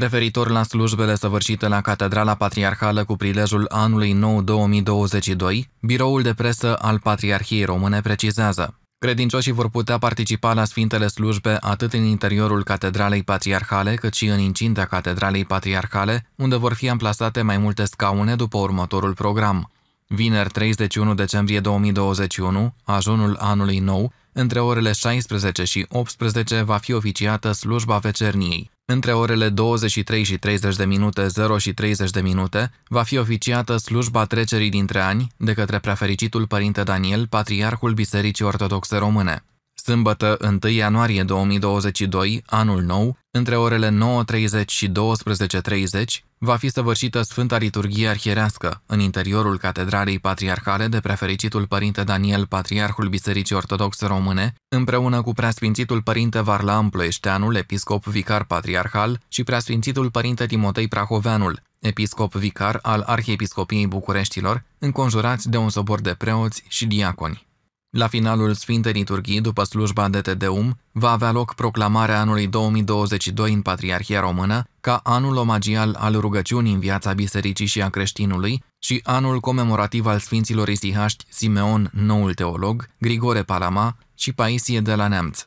Referitor la slujbele săvârșite la Catedrala Patriarhală cu prilejul anului nou 2022, biroul de presă al Patriarhiei Române precizează. Credincioșii vor putea participa la sfintele slujbe atât în interiorul Catedralei Patriarhale, cât și în incinta Catedralei Patriarhale, unde vor fi amplasate mai multe scaune după următorul program. Vineri 31 decembrie 2021, ajunul anului nou, între orele 16 și 18 va fi oficiată slujba vecerniei. Între orele 23 și 30 de minute, 0 și 30 de minute, va fi oficiată slujba trecerii dintre ani de către prefericitul Părinte Daniel, Patriarhul Bisericii Ortodoxe Române. Sâmbătă 1 ianuarie 2022, anul nou, între orele 9.30 și 12.30, va fi săvârșită Sfânta Liturghie Arhierească, în interiorul Catedralei Patriarhale de Prefericitul Părinte Daniel, Patriarhul Bisericii Ortodoxe Române, împreună cu Preasfințitul Părinte Varlam Ploieșteanul, Episcop Vicar Patriarhal și Preasfințitul Părinte Timotei Prahoveanul, Episcop Vicar al Arhiepiscopiei Bucureștilor, înconjurați de un sobor de preoți și diaconi. La finalul Sfintei Liturghii, după slujba de Tedeum, va avea loc proclamarea anului 2022 în Patriarhia Română ca anul omagial al rugăciunii în viața bisericii și a creștinului și anul comemorativ al Sfinților Isihaști Simeon, noul teolog, Grigore Palama și Paisie de la Neamț.